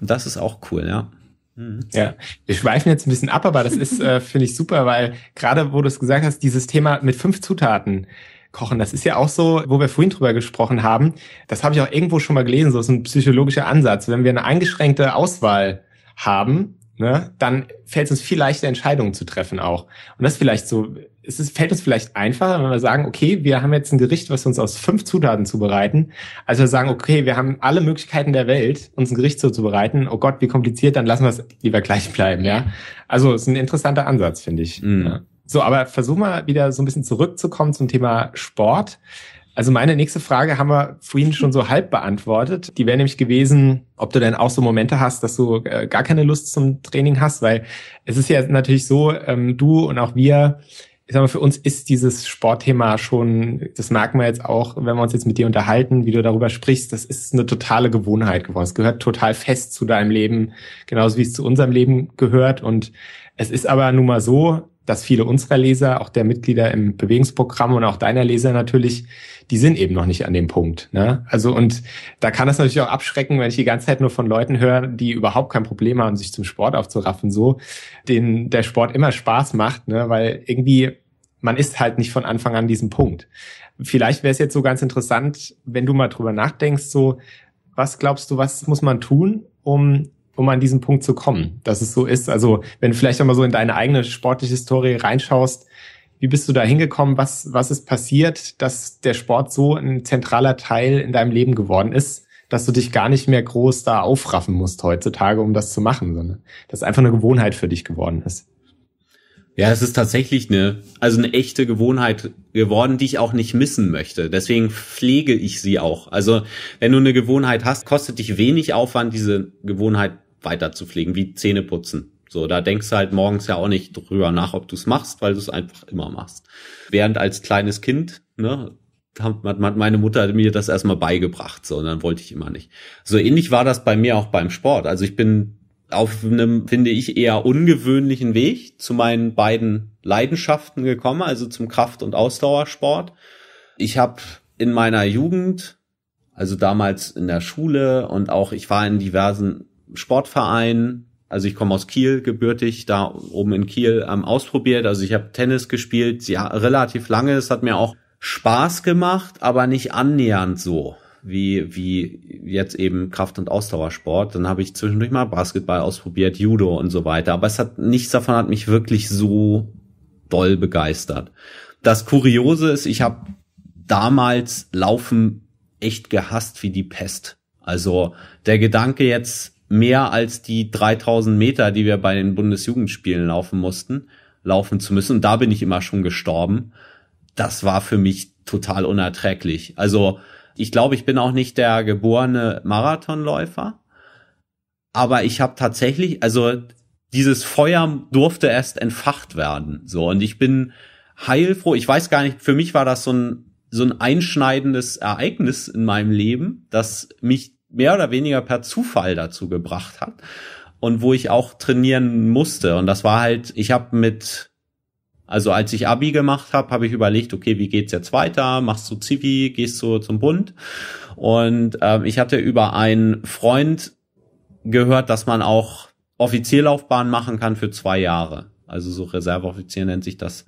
Speaker 1: Und das ist auch cool, ja. Mhm. Ja, wir schweifen jetzt ein bisschen ab, aber das ist, äh, finde ich, super, weil gerade wo du
Speaker 2: es gesagt hast, dieses Thema mit fünf Zutaten, kochen. Das ist ja auch so, wo wir vorhin drüber gesprochen haben. Das habe ich auch irgendwo schon mal gelesen. So ist ein psychologischer Ansatz. Wenn wir eine eingeschränkte Auswahl haben, ne, dann fällt es uns viel leichter, Entscheidungen zu treffen auch. Und das vielleicht so, es ist, fällt uns vielleicht einfacher, wenn wir sagen, okay, wir haben jetzt ein Gericht, was uns aus fünf Zutaten zubereiten, als wir sagen, okay, wir haben alle Möglichkeiten der Welt, uns ein Gericht so zuzubereiten. Oh Gott, wie kompliziert, dann lassen wir es lieber gleich bleiben, ja. Also, es ist ein interessanter Ansatz, finde ich. Mhm. Ja. So, aber versuch mal wieder so ein bisschen zurückzukommen zum Thema Sport. Also meine nächste Frage haben wir vorhin schon so halb beantwortet. Die wäre nämlich gewesen, ob du denn auch so Momente hast, dass du äh, gar keine Lust zum Training hast, weil es ist ja natürlich so, ähm, du und auch wir, ich sag mal, für uns ist dieses Sportthema schon, das merken wir jetzt auch, wenn wir uns jetzt mit dir unterhalten, wie du darüber sprichst, das ist eine totale Gewohnheit geworden. Es gehört total fest zu deinem Leben, genauso wie es zu unserem Leben gehört. Und es ist aber nun mal so, dass viele unserer Leser, auch der Mitglieder im Bewegungsprogramm und auch deiner Leser natürlich, die sind eben noch nicht an dem Punkt. Ne? Also und da kann das natürlich auch abschrecken, wenn ich die ganze Zeit nur von Leuten höre, die überhaupt kein Problem haben, sich zum Sport aufzuraffen, so, denen der Sport immer Spaß macht, ne? weil irgendwie man ist halt nicht von Anfang an diesem Punkt. Vielleicht wäre es jetzt so ganz interessant, wenn du mal drüber nachdenkst, so, was glaubst du, was muss man tun, um um an diesen Punkt zu kommen, dass es so ist? Also, wenn du vielleicht einmal so in deine eigene sportliche Historie reinschaust, wie bist du da hingekommen? Was, was ist passiert, dass der Sport so ein zentraler Teil in deinem Leben geworden ist, dass du dich gar nicht mehr groß da aufraffen musst heutzutage, um das zu machen, sondern
Speaker 1: dass einfach eine Gewohnheit für dich geworden ist? Ja, es ist tatsächlich eine, also eine echte Gewohnheit geworden, die ich auch nicht missen möchte. Deswegen pflege ich sie auch. Also wenn du eine Gewohnheit hast, kostet dich wenig Aufwand, diese Gewohnheit weiter zu pflegen, wie Zähne putzen. So, da denkst du halt morgens ja auch nicht drüber nach, ob du es machst, weil du es einfach immer machst. Während als kleines Kind, ne, hat meine Mutter mir das erstmal beigebracht, so, und dann wollte ich immer nicht. So ähnlich war das bei mir auch beim Sport. Also ich bin auf einem, finde ich, eher ungewöhnlichen Weg zu meinen beiden Leidenschaften gekommen, also zum Kraft- und Ausdauersport. Ich habe in meiner Jugend, also damals in der Schule und auch ich war in diversen Sportverein, also ich komme aus Kiel gebürtig, da oben in Kiel ähm, ausprobiert. Also ich habe Tennis gespielt, ja, relativ lange. Es hat mir auch Spaß gemacht, aber nicht annähernd so wie, wie jetzt eben Kraft- und Ausdauersport. Dann habe ich zwischendurch mal Basketball ausprobiert, Judo und so weiter. Aber es hat nichts davon hat mich wirklich so doll begeistert. Das Kuriose ist, ich habe damals Laufen echt gehasst wie die Pest. Also der Gedanke jetzt mehr als die 3000 Meter, die wir bei den Bundesjugendspielen laufen mussten, laufen zu müssen. Und da bin ich immer schon gestorben. Das war für mich total unerträglich. Also ich glaube, ich bin auch nicht der geborene Marathonläufer. Aber ich habe tatsächlich, also dieses Feuer durfte erst entfacht werden. So, und ich bin heilfroh. Ich weiß gar nicht, für mich war das so ein, so ein einschneidendes Ereignis in meinem Leben, dass mich mehr oder weniger per Zufall dazu gebracht hat und wo ich auch trainieren musste. Und das war halt, ich habe mit, also als ich Abi gemacht habe, habe ich überlegt, okay, wie geht's jetzt weiter? Machst du Zivi? Gehst du zum Bund? Und ähm, ich hatte über einen Freund gehört, dass man auch Offizierlaufbahn machen kann für zwei Jahre. Also so Reserveoffizier nennt sich das.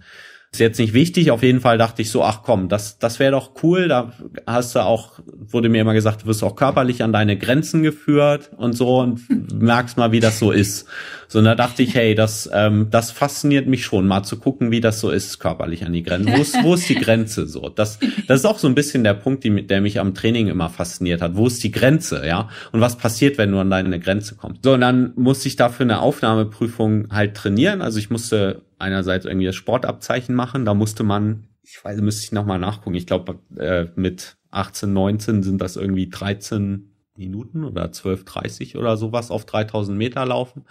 Speaker 1: Ist jetzt nicht wichtig, auf jeden Fall dachte ich so, ach komm, das, das wäre doch cool. Da hast du auch, wurde mir immer gesagt, du wirst auch körperlich an deine Grenzen geführt und so und merkst mal, wie das so ist. So, und da dachte ich, hey, das, ähm, das fasziniert mich schon, mal zu gucken, wie das so ist, körperlich an die Grenzen. Wo ist, wo ist die Grenze so? Das, das ist auch so ein bisschen der Punkt, die, der mich am Training immer fasziniert hat. Wo ist die Grenze, ja? Und was passiert, wenn du an deine Grenze kommst? So, und dann musste ich dafür eine Aufnahmeprüfung halt trainieren. Also ich musste einerseits irgendwie das Sportabzeichen machen. Da musste man, ich weiß, müsste ich nochmal nachgucken. Ich glaube, äh, mit 18, 19 sind das irgendwie 13 Minuten oder 12, 30 oder sowas auf 3000 Meter laufen.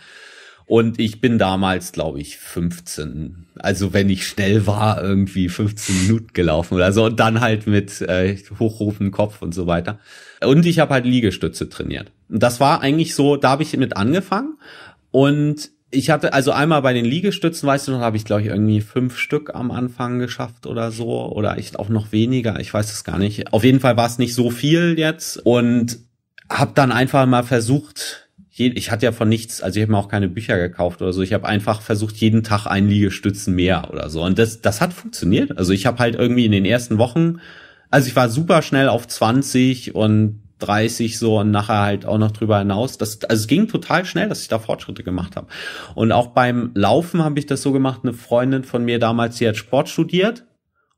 Speaker 1: Und ich bin damals, glaube ich, 15. Also wenn ich schnell war, irgendwie 15 Minuten gelaufen oder so. Und dann halt mit äh, hochrufen Kopf und so weiter. Und ich habe halt Liegestütze trainiert. Und das war eigentlich so, da habe ich mit angefangen. Und ich hatte also einmal bei den Liegestützen, weißt du noch, habe ich glaube ich irgendwie fünf Stück am Anfang geschafft oder so oder ich auch noch weniger, ich weiß es gar nicht. Auf jeden Fall war es nicht so viel jetzt und habe dann einfach mal versucht, ich hatte ja von nichts, also ich habe mir auch keine Bücher gekauft oder so. Ich habe einfach versucht, jeden Tag einen Liegestützen mehr oder so. Und das, das hat funktioniert. Also ich habe halt irgendwie in den ersten Wochen, also ich war super schnell auf 20 und 30 so und nachher halt auch noch drüber hinaus. Das, also es ging total schnell, dass ich da Fortschritte gemacht habe. Und auch beim Laufen habe ich das so gemacht, eine Freundin von mir damals, die hat Sport studiert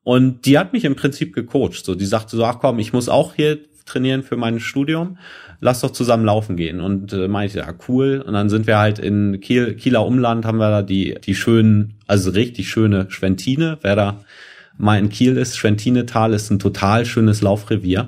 Speaker 1: und die hat mich im Prinzip gecoacht. So, die sagte so, ach komm, ich muss auch hier trainieren für mein Studium, lass doch zusammen laufen gehen. Und äh, meinte ich, ja, cool. Und dann sind wir halt in Kiel, Kieler Umland, haben wir da die, die schönen, also richtig schöne Schwentine, wer da mal in Kiel ist. Schwentinetal ist ein total schönes Laufrevier.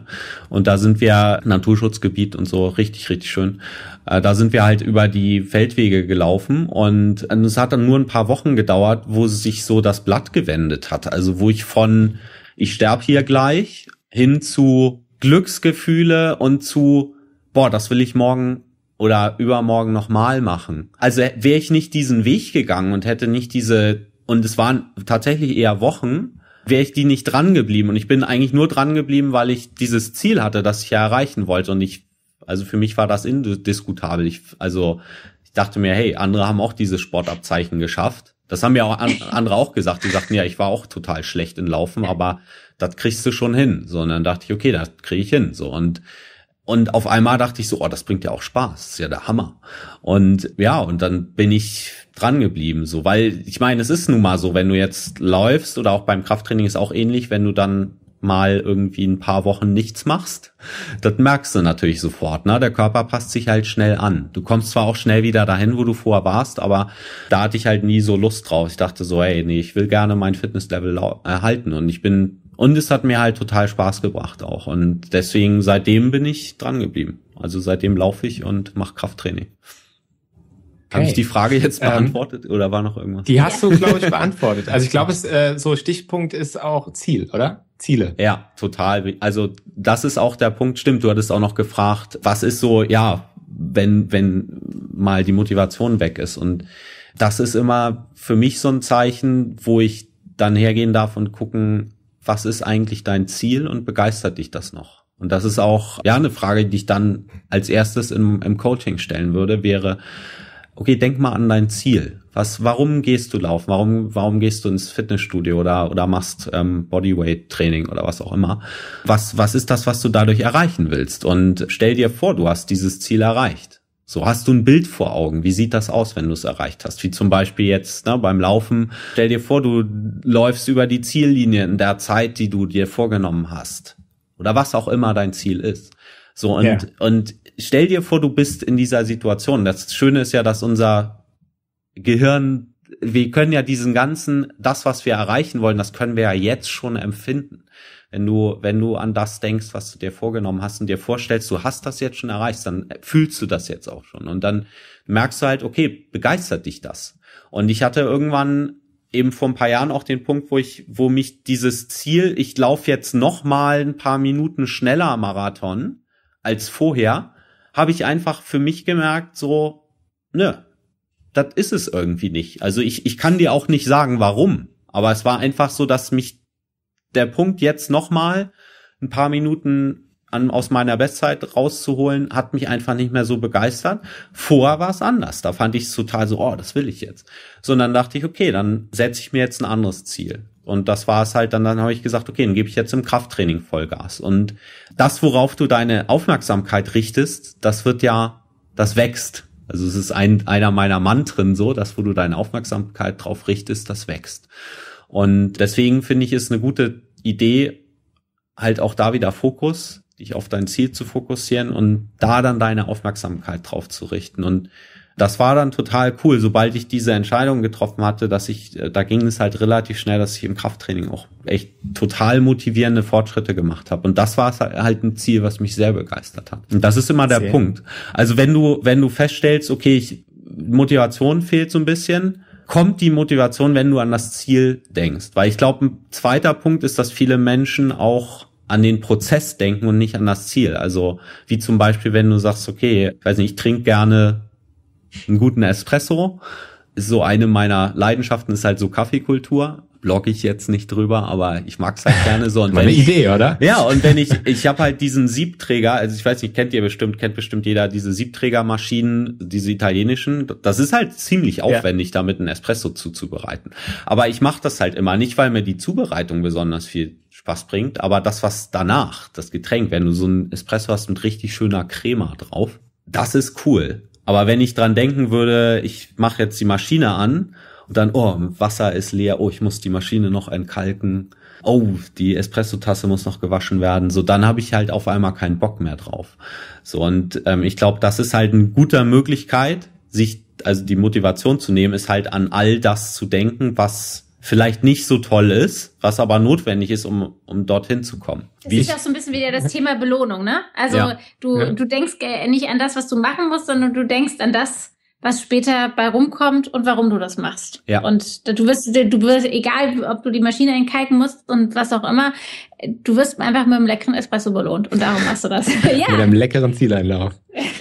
Speaker 1: Und da sind wir Naturschutzgebiet und so richtig, richtig schön. Äh, da sind wir halt über die Feldwege gelaufen und es hat dann nur ein paar Wochen gedauert, wo sich so das Blatt gewendet hat. Also wo ich von ich sterbe hier gleich hin zu Glücksgefühle und zu boah, das will ich morgen oder übermorgen nochmal machen. Also wäre ich nicht diesen Weg gegangen und hätte nicht diese, und es waren tatsächlich eher Wochen, wäre ich die nicht dran geblieben. Und ich bin eigentlich nur dran geblieben, weil ich dieses Ziel hatte, das ich ja erreichen wollte. Und ich, also für mich war das indiskutabel. Ich, also ich dachte mir, hey, andere haben auch dieses Sportabzeichen geschafft. Das haben ja auch an, andere auch gesagt. Die sagten, ja, ich war auch total schlecht in Laufen, aber das kriegst du schon hin. So, und dann dachte ich, okay, das kriege ich hin. So, und und auf einmal dachte ich so, oh, das bringt ja auch Spaß, das ist ja der Hammer. Und ja, und dann bin ich dran geblieben, so, weil ich meine, es ist nun mal so, wenn du jetzt läufst oder auch beim Krafttraining ist auch ähnlich, wenn du dann mal irgendwie ein paar Wochen nichts machst, das merkst du natürlich sofort. Ne? Der Körper passt sich halt schnell an. Du kommst zwar auch schnell wieder dahin, wo du vorher warst, aber da hatte ich halt nie so Lust drauf. Ich dachte so, ey, nee, ich will gerne mein Fitnesslevel erhalten und ich bin und es hat mir halt total Spaß gebracht auch. Und deswegen seitdem bin ich dran geblieben. Also seitdem laufe ich und mache Krafttraining. Okay. Habe ich die Frage jetzt ähm, beantwortet ähm, oder war noch irgendwas? Die hast du, glaube ich, beantwortet. Also ich glaube, äh, so Stichpunkt ist auch Ziel, oder? Ziele. Ja, total. Also das ist auch der Punkt. Stimmt, du hattest auch noch gefragt, was ist so, ja, wenn, wenn mal die Motivation weg ist. Und das ist immer für mich so ein Zeichen, wo ich dann hergehen darf und gucken, was ist eigentlich dein Ziel und begeistert dich das noch? Und das ist auch ja eine Frage, die ich dann als erstes im, im Coaching stellen würde, wäre, okay, denk mal an dein Ziel. Was, warum gehst du laufen? Warum, warum gehst du ins Fitnessstudio oder, oder machst ähm, Bodyweight-Training oder was auch immer? Was, was ist das, was du dadurch erreichen willst? Und stell dir vor, du hast dieses Ziel erreicht. So hast du ein Bild vor Augen. Wie sieht das aus, wenn du es erreicht hast? Wie zum Beispiel jetzt ne, beim Laufen. Stell dir vor, du läufst über die Ziellinie in der Zeit, die du dir vorgenommen hast. Oder was auch immer dein Ziel ist. So, und, yeah. und stell dir vor, du bist in dieser Situation. Das Schöne ist ja, dass unser Gehirn, wir können ja diesen ganzen, das, was wir erreichen wollen, das können wir ja jetzt schon empfinden. Wenn du, wenn du an das denkst, was du dir vorgenommen hast und dir vorstellst, du hast das jetzt schon erreicht, dann fühlst du das jetzt auch schon. Und dann merkst du halt, okay, begeistert dich das. Und ich hatte irgendwann eben vor ein paar Jahren auch den Punkt, wo ich, wo mich dieses Ziel, ich laufe jetzt noch mal ein paar Minuten schneller Marathon als vorher, habe ich einfach für mich gemerkt, so, nö, das ist es irgendwie nicht. Also ich, ich kann dir auch nicht sagen, warum, aber es war einfach so, dass mich der Punkt jetzt nochmal ein paar Minuten an, aus meiner Bestzeit rauszuholen, hat mich einfach nicht mehr so begeistert. Vorher war es anders. Da fand ich es total so, oh, das will ich jetzt. Sondern dachte ich, okay, dann setze ich mir jetzt ein anderes Ziel. Und das war es halt, dann, dann habe ich gesagt, okay, dann gebe ich jetzt im Krafttraining Vollgas. Und das, worauf du deine Aufmerksamkeit richtest, das wird ja, das wächst. Also es ist ein, einer meiner Mantren so, das, wo du deine Aufmerksamkeit drauf richtest, das wächst. Und deswegen finde ich, es eine gute Idee, halt auch da wieder Fokus, dich auf dein Ziel zu fokussieren und da dann deine Aufmerksamkeit drauf zu richten. Und das war dann total cool, sobald ich diese Entscheidung getroffen hatte, dass ich, äh, da ging es halt relativ schnell, dass ich im Krafttraining auch echt total motivierende Fortschritte gemacht habe. Und das war halt, halt ein Ziel, was mich sehr begeistert hat. Und das ist immer der Sehr. Punkt. Also wenn du, wenn du feststellst, okay, ich, Motivation fehlt so ein bisschen, kommt die Motivation, wenn du an das Ziel denkst. Weil ich glaube, ein zweiter Punkt ist, dass viele Menschen auch an den Prozess denken und nicht an das Ziel. Also wie zum Beispiel, wenn du sagst, okay, ich weiß nicht, ich trinke gerne einen guten Espresso. So eine meiner Leidenschaften ist halt so Kaffeekultur blogge ich jetzt nicht drüber, aber ich mag's halt gerne so. Und Meine ich, Idee, oder? Ja, und wenn ich, ich habe halt diesen Siebträger, also ich weiß nicht, kennt ihr bestimmt, kennt bestimmt jeder diese Siebträgermaschinen, diese italienischen. Das ist halt ziemlich aufwendig, ja. damit einen Espresso zuzubereiten. Aber ich mache das halt immer nicht, weil mir die Zubereitung besonders viel Spaß bringt, aber das, was danach, das Getränk, wenn du so einen Espresso hast mit richtig schöner Crema drauf, das ist cool. Aber wenn ich dran denken würde, ich mache jetzt die Maschine an dann, oh, Wasser ist leer, oh, ich muss die Maschine noch entkalken, oh, die Espresso-Tasse muss noch gewaschen werden. So, dann habe ich halt auf einmal keinen Bock mehr drauf. So, und ähm, ich glaube, das ist halt eine gute Möglichkeit, sich, also die Motivation zu nehmen, ist halt an all das zu denken, was vielleicht nicht so toll ist, was aber notwendig ist, um, um dorthin zu kommen. Das ist ja auch so
Speaker 3: ein bisschen wieder das Thema Belohnung, ne? Also ja. du, du denkst nicht an das, was du machen musst, sondern du denkst an das, was später bei rumkommt und warum du das machst. Ja. Und du wirst, du wirst, egal ob du die Maschine entkalken musst und was auch immer, du wirst einfach mit einem leckeren Espresso belohnt und darum machst du das. ja. Mit einem
Speaker 2: leckeren Zieleinlauf.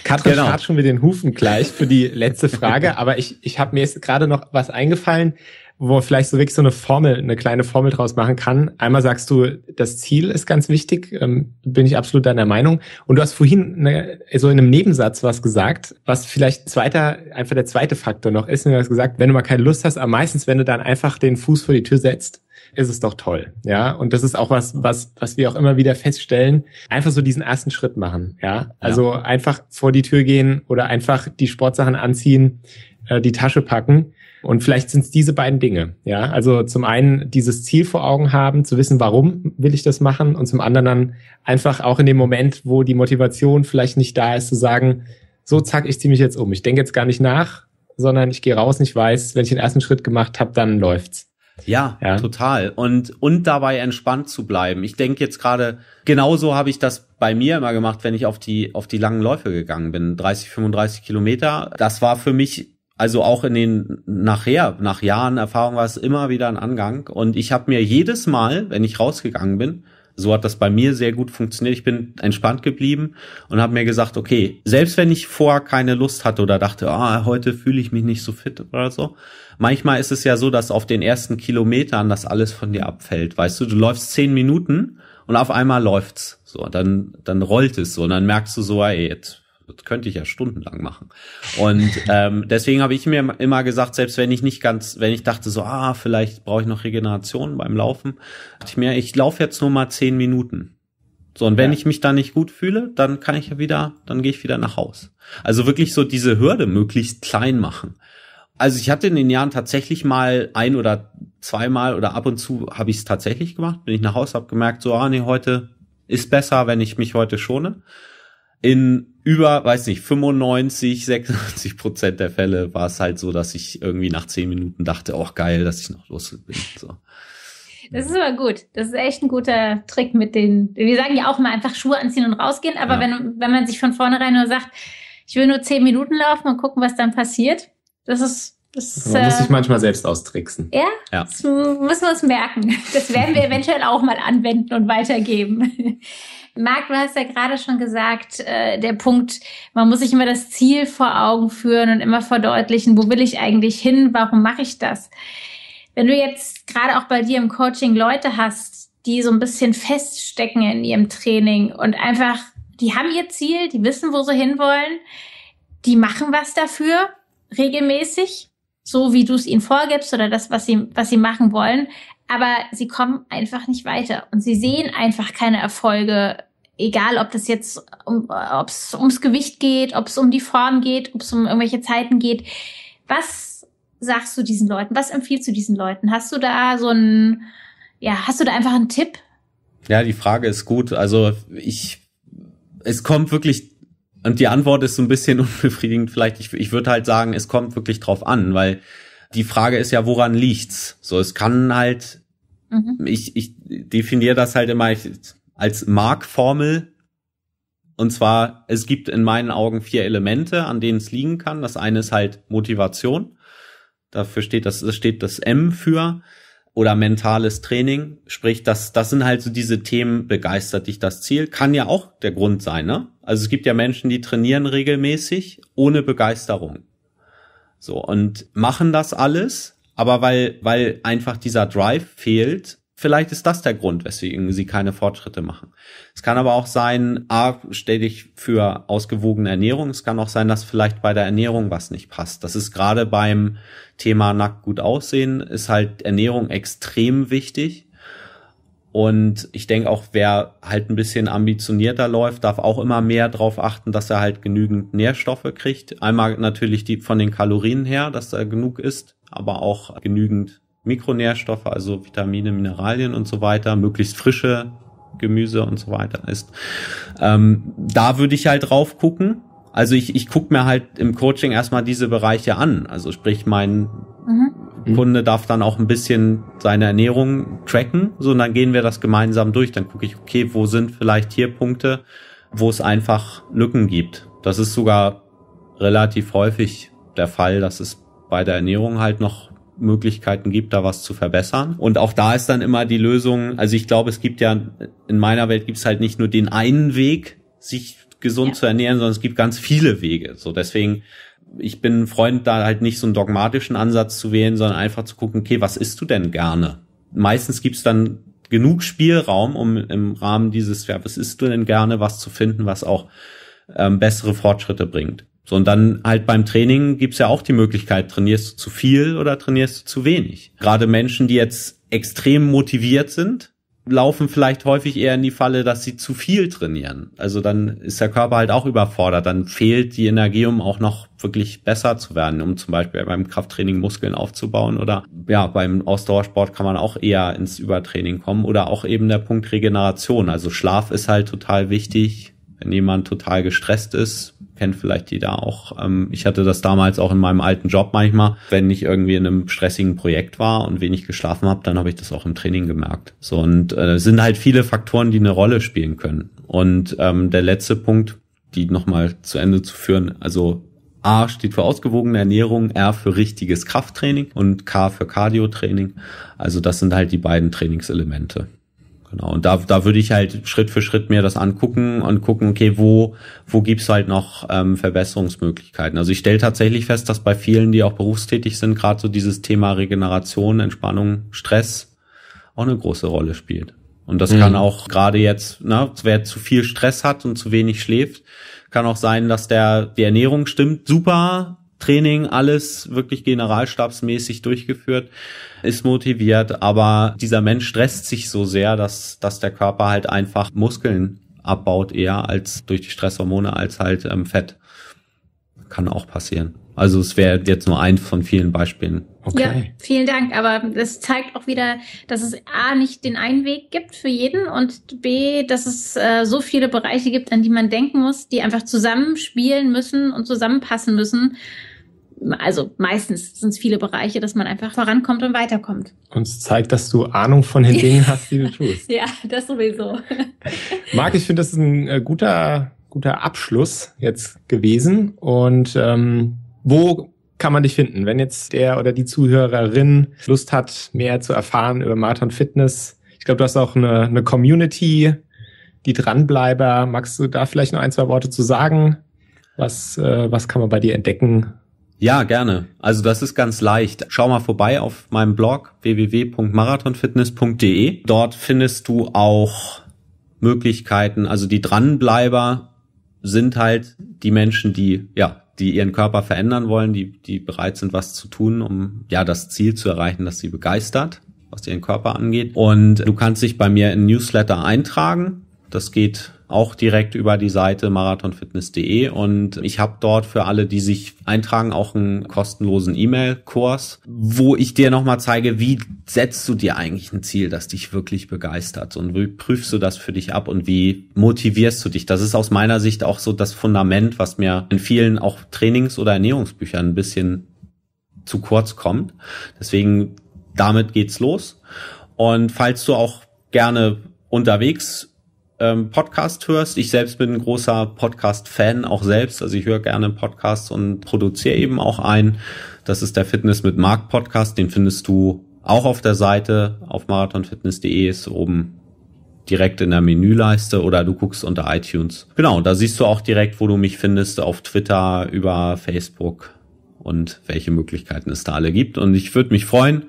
Speaker 2: Katrin genau. schon mit den Hufen gleich für die letzte Frage, aber ich, ich habe mir jetzt gerade noch was eingefallen, wo man vielleicht so wirklich so eine Formel, eine kleine Formel draus machen kann. Einmal sagst du, das Ziel ist ganz wichtig, ähm, bin ich absolut deiner Meinung. Und du hast vorhin eine, so in einem Nebensatz was gesagt, was vielleicht zweiter, einfach der zweite Faktor noch ist. Du hast gesagt, wenn du mal keine Lust hast, aber meistens, wenn du dann einfach den Fuß vor die Tür setzt, ist es doch toll. Ja, und das ist auch was, was, was wir auch immer wieder feststellen. Einfach so diesen ersten Schritt machen. Ja, also ja. einfach vor die Tür gehen oder einfach die Sportsachen anziehen, äh, die Tasche packen und vielleicht sind es diese beiden Dinge. Ja, also zum einen dieses Ziel vor Augen haben, zu wissen, warum will ich das machen, und zum anderen dann einfach auch in dem Moment, wo die Motivation vielleicht nicht da ist, zu sagen, so zack, ich ziehe mich jetzt um. Ich denke jetzt gar nicht nach,
Speaker 1: sondern ich gehe raus und ich weiß, wenn ich den ersten Schritt gemacht habe, dann läuft's. Ja, ja, total. Und, und dabei entspannt zu bleiben. Ich denke jetzt gerade, genauso habe ich das bei mir immer gemacht, wenn ich auf die, auf die langen Läufe gegangen bin. 30, 35 Kilometer. Das war für mich also auch in den nachher, nach Jahren Erfahrung war es immer wieder ein Angang. Und ich habe mir jedes Mal, wenn ich rausgegangen bin, so hat das bei mir sehr gut funktioniert. Ich bin entspannt geblieben und habe mir gesagt, okay, selbst wenn ich vorher keine Lust hatte oder dachte, ah, heute fühle ich mich nicht so fit oder so, manchmal ist es ja so, dass auf den ersten Kilometern das alles von dir abfällt. Weißt du, du läufst zehn Minuten und auf einmal läuft's. So, dann, dann rollt es so und dann merkst du so, ey, jetzt das könnte ich ja stundenlang machen. Und ähm, deswegen habe ich mir immer gesagt, selbst wenn ich nicht ganz, wenn ich dachte so, ah, vielleicht brauche ich noch Regeneration beim Laufen, dachte ich mir, ich laufe jetzt nur mal zehn Minuten. So, und wenn ja. ich mich da nicht gut fühle, dann kann ich ja wieder, dann gehe ich wieder nach Haus. Also wirklich so diese Hürde möglichst klein machen. Also ich hatte in den Jahren tatsächlich mal ein oder zweimal oder ab und zu habe ich es tatsächlich gemacht. Bin ich nach Hause, habe gemerkt, so, ah nee, heute ist besser, wenn ich mich heute schone in über, weiß nicht, 95, 96 Prozent der Fälle war es halt so, dass ich irgendwie nach zehn Minuten dachte, auch oh, geil, dass ich noch los bin. So.
Speaker 3: Das ist aber gut. Das ist echt ein guter Trick mit den, wir sagen ja auch mal einfach Schuhe anziehen und rausgehen, aber ja. wenn, wenn man sich von vornherein nur sagt, ich will nur zehn Minuten laufen und gucken, was dann passiert, das ist das, ist, man muss äh, sich manchmal
Speaker 2: selbst austricksen. Ja, ja. das
Speaker 3: müssen wir uns merken. Das werden wir eventuell auch mal anwenden und weitergeben. Marc, du hast ja gerade schon gesagt, äh, der Punkt, man muss sich immer das Ziel vor Augen führen und immer verdeutlichen, wo will ich eigentlich hin, warum mache ich das? Wenn du jetzt gerade auch bei dir im Coaching Leute hast, die so ein bisschen feststecken in ihrem Training und einfach, die haben ihr Ziel, die wissen, wo sie hinwollen, die machen was dafür regelmäßig, so wie du es ihnen vorgibst oder das, was sie, was sie machen wollen, aber sie kommen einfach nicht weiter und sie sehen einfach keine Erfolge egal ob das jetzt um, ob's ums Gewicht geht, ob es um die Form geht, ob es um irgendwelche Zeiten geht. Was sagst du diesen Leuten? Was empfiehlst du diesen Leuten? Hast du da so ein, ja, hast du da einfach einen Tipp?
Speaker 1: Ja, die Frage ist gut. Also ich, es kommt wirklich, und die Antwort ist so ein bisschen unbefriedigend vielleicht. Ich, ich würde halt sagen, es kommt wirklich drauf an, weil die Frage ist ja, woran liegt's? So, es kann halt, mhm. ich, ich definiere das halt immer, ich, als Markformel. Und zwar, es gibt in meinen Augen vier Elemente, an denen es liegen kann. Das eine ist halt Motivation. Dafür steht das, das steht das M für oder mentales Training. Sprich, das, das sind halt so diese Themen, begeistert dich das Ziel, kann ja auch der Grund sein, ne? Also es gibt ja Menschen, die trainieren regelmäßig ohne Begeisterung. So, und machen das alles, aber weil, weil einfach dieser Drive fehlt Vielleicht ist das der Grund, weswegen sie keine Fortschritte machen. Es kann aber auch sein, A, stell dich für ausgewogene Ernährung. Es kann auch sein, dass vielleicht bei der Ernährung was nicht passt. Das ist gerade beim Thema nackt gut aussehen, ist halt Ernährung extrem wichtig. Und ich denke auch, wer halt ein bisschen ambitionierter läuft, darf auch immer mehr darauf achten, dass er halt genügend Nährstoffe kriegt. Einmal natürlich die von den Kalorien her, dass er genug ist, aber auch genügend Mikronährstoffe, also Vitamine, Mineralien und so weiter, möglichst frische Gemüse und so weiter ist. Ähm, da würde ich halt drauf gucken. Also ich, ich gucke mir halt im Coaching erstmal diese Bereiche an. Also sprich, mein
Speaker 3: mhm.
Speaker 1: Kunde darf dann auch ein bisschen seine Ernährung tracken. So, und dann gehen wir das gemeinsam durch. Dann gucke ich, okay, wo sind vielleicht hier Punkte, wo es einfach Lücken gibt. Das ist sogar relativ häufig der Fall, dass es bei der Ernährung halt noch Möglichkeiten gibt, da was zu verbessern. Und auch da ist dann immer die Lösung, also ich glaube, es gibt ja, in meiner Welt gibt es halt nicht nur den einen Weg, sich gesund ja. zu ernähren, sondern es gibt ganz viele Wege. So deswegen, ich bin ein Freund, da halt nicht so einen dogmatischen Ansatz zu wählen, sondern einfach zu gucken, okay, was isst du denn gerne? Meistens gibt es dann genug Spielraum, um im Rahmen dieses, ja, was isst du denn gerne, was zu finden, was auch ähm, bessere Fortschritte bringt. So, und dann halt beim Training gibt's ja auch die Möglichkeit, trainierst du zu viel oder trainierst du zu wenig. Gerade Menschen, die jetzt extrem motiviert sind, laufen vielleicht häufig eher in die Falle, dass sie zu viel trainieren. Also dann ist der Körper halt auch überfordert. Dann fehlt die Energie, um auch noch wirklich besser zu werden, um zum Beispiel beim Krafttraining Muskeln aufzubauen oder ja, beim Ausdauersport kann man auch eher ins Übertraining kommen oder auch eben der Punkt Regeneration. Also Schlaf ist halt total wichtig wenn jemand total gestresst ist, kennt vielleicht jeder auch. Ähm, ich hatte das damals auch in meinem alten Job manchmal, wenn ich irgendwie in einem stressigen Projekt war und wenig geschlafen habe, dann habe ich das auch im Training gemerkt. So und äh, sind halt viele Faktoren, die eine Rolle spielen können. Und ähm, der letzte Punkt, die nochmal zu Ende zu führen, also A steht für ausgewogene Ernährung, R für richtiges Krafttraining und K für Cardio-Training. Also das sind halt die beiden Trainingselemente. Genau. Und da, da würde ich halt Schritt für Schritt mir das angucken und gucken, okay, wo, wo gibt's halt noch ähm, Verbesserungsmöglichkeiten. Also ich stelle tatsächlich fest, dass bei vielen, die auch berufstätig sind, gerade so dieses Thema Regeneration, Entspannung, Stress auch eine große Rolle spielt. Und das mhm. kann auch gerade jetzt, na, ne, wer zu viel Stress hat und zu wenig schläft, kann auch sein, dass der die Ernährung stimmt super, Training, alles wirklich generalstabsmäßig durchgeführt, ist motiviert, aber dieser Mensch stresst sich so sehr, dass, dass der Körper halt einfach Muskeln abbaut eher als durch die Stresshormone als halt ähm, Fett. Kann auch passieren. Also es wäre jetzt nur ein von vielen Beispielen. Okay.
Speaker 3: Ja, vielen Dank. Aber das zeigt auch wieder, dass es A, nicht den einen Weg gibt für jeden und B, dass es äh, so viele Bereiche gibt, an die man denken muss, die einfach zusammenspielen müssen und zusammenpassen müssen also meistens sind es viele Bereiche, dass man einfach vorankommt und weiterkommt.
Speaker 2: Und es zeigt, dass du Ahnung von den Dingen hast, die du tust.
Speaker 3: ja, das sowieso.
Speaker 2: Marc, ich finde, das ist ein äh, guter, guter Abschluss jetzt gewesen. Und ähm, wo kann man dich finden, wenn jetzt der oder die Zuhörerin Lust hat, mehr zu erfahren über Marathon Fitness? Ich glaube, du hast auch eine, eine Community, die Dranbleiber. Magst du da vielleicht noch ein, zwei Worte zu sagen? Was, äh, was kann man bei dir entdecken?
Speaker 1: Ja, gerne. Also das ist ganz leicht. Schau mal vorbei auf meinem Blog www.marathonfitness.de. Dort findest du auch Möglichkeiten. Also die Dranbleiber sind halt die Menschen, die ja, die ihren Körper verändern wollen, die die bereit sind, was zu tun, um ja das Ziel zu erreichen, das sie begeistert, was ihren Körper angeht. Und du kannst dich bei mir in Newsletter eintragen. Das geht auch direkt über die Seite marathonfitness.de und ich habe dort für alle, die sich eintragen, auch einen kostenlosen E-Mail-Kurs, wo ich dir nochmal zeige, wie setzt du dir eigentlich ein Ziel, das dich wirklich begeistert und wie prüfst du das für dich ab und wie motivierst du dich? Das ist aus meiner Sicht auch so das Fundament, was mir in vielen auch Trainings- oder Ernährungsbüchern ein bisschen zu kurz kommt. Deswegen damit geht's los. Und falls du auch gerne unterwegs ähm, Podcast hörst. Ich selbst bin ein großer Podcast-Fan auch selbst. Also ich höre gerne Podcasts und produziere eben auch einen. Das ist der Fitness mit Mark Podcast. Den findest du auch auf der Seite auf marathonfitness.de ist oben direkt in der Menüleiste oder du guckst unter iTunes. Genau, da siehst du auch direkt, wo du mich findest, auf Twitter, über Facebook und welche Möglichkeiten es da alle gibt. Und ich würde mich freuen,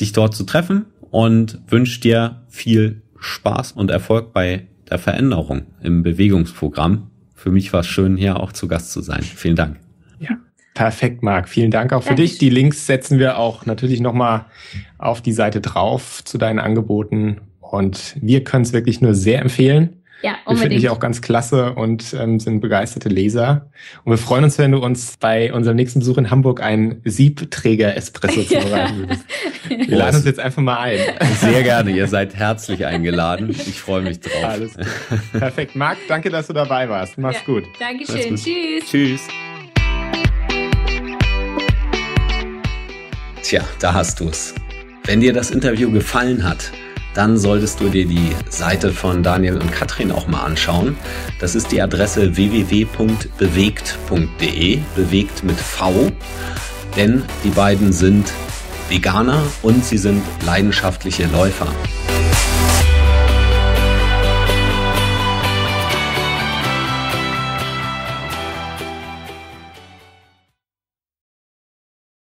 Speaker 1: dich dort zu treffen und wünsche dir viel Spaß und Erfolg bei der Veränderung im Bewegungsprogramm. Für mich war es schön, hier auch zu Gast zu sein. Vielen Dank.
Speaker 2: Ja, perfekt, Marc. Vielen Dank auch für Dankeschön. dich. Die Links setzen wir auch natürlich nochmal auf die Seite drauf zu deinen Angeboten. Und wir können es wirklich nur sehr empfehlen.
Speaker 3: Ja, unbedingt. Wir finden dich auch
Speaker 2: ganz klasse und ähm, sind begeisterte Leser. Und wir freuen uns, wenn du uns bei unserem nächsten Besuch in Hamburg einen Siebträger-Espresso zubereiten würdest. Wir laden uns jetzt einfach mal ein. Sehr gerne. Ihr seid herzlich eingeladen. Ich freue mich drauf. Alles gut. Perfekt. Marc, danke, dass du dabei warst. Mach's
Speaker 3: ja, gut. Dankeschön. Tschüss. Tschüss.
Speaker 1: Tja, da hast du's. Wenn dir das Interview gefallen hat, dann solltest du dir die Seite von Daniel und Katrin auch mal anschauen. Das ist die Adresse www.bewegt.de, bewegt mit V, denn die beiden sind Veganer und sie sind leidenschaftliche Läufer.